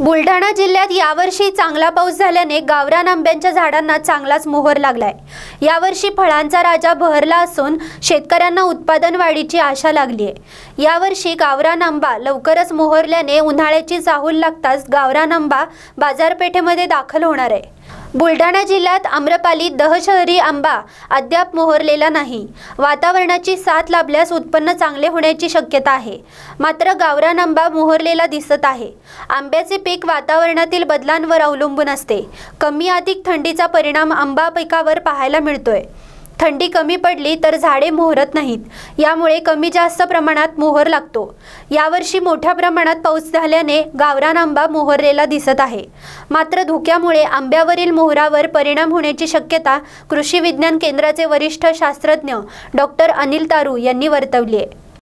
बुलढाणा जिल्ह्यात यावर्षी चांगला पाऊस झाल्याने गावरान आंब्यांच्या झाडांना चांगलाच मोहर लागलाय यावर्षी फळांचा राजा बहरला असून शेतकऱ्यांना उत्पादन वाढीची आशा लागली आहे यावर्षी गावरान आंबा लवकरच मोहरल्याने उन्हाळ्याची चाहूल लागताच गावरान आंबा बाजारपेठेमध्ये दाखल होणार आहे बुलढाणा जिल्ह्यात आम्रपाली दहशहरी आंबा अद्याप मोहरलेला नाही वातावरणाची साथ लाभल्यास उत्पन्न चांगले होण्याची शक्यता आहे मात्र गावरान आंबा मोहरलेला दिसत आहे आंब्याचे पीक वातावरणातील बदलांवर अवलंबून असते कमी अधिक थंडीचा परिणाम आंबा पिकावर पाहायला मिळतोय थंडी कमी पडली तर झाडे मोहरत नाहीत यामुळे कमी जास्त प्रमाणात मोहर लागतो यावर्षी मोठ्या प्रमाणात पाऊस झाल्याने गावरान आंबा मोहरलेला दिसत आहे मात्र धुक्यामुळे आंब्यावरील मोहरावर परिणाम होण्याची शक्यता कृषी विज्ञान केंद्राचे वरिष्ठ शास्त्रज्ञ डॉक्टर अनिल तारू यांनी वर्तवली आहे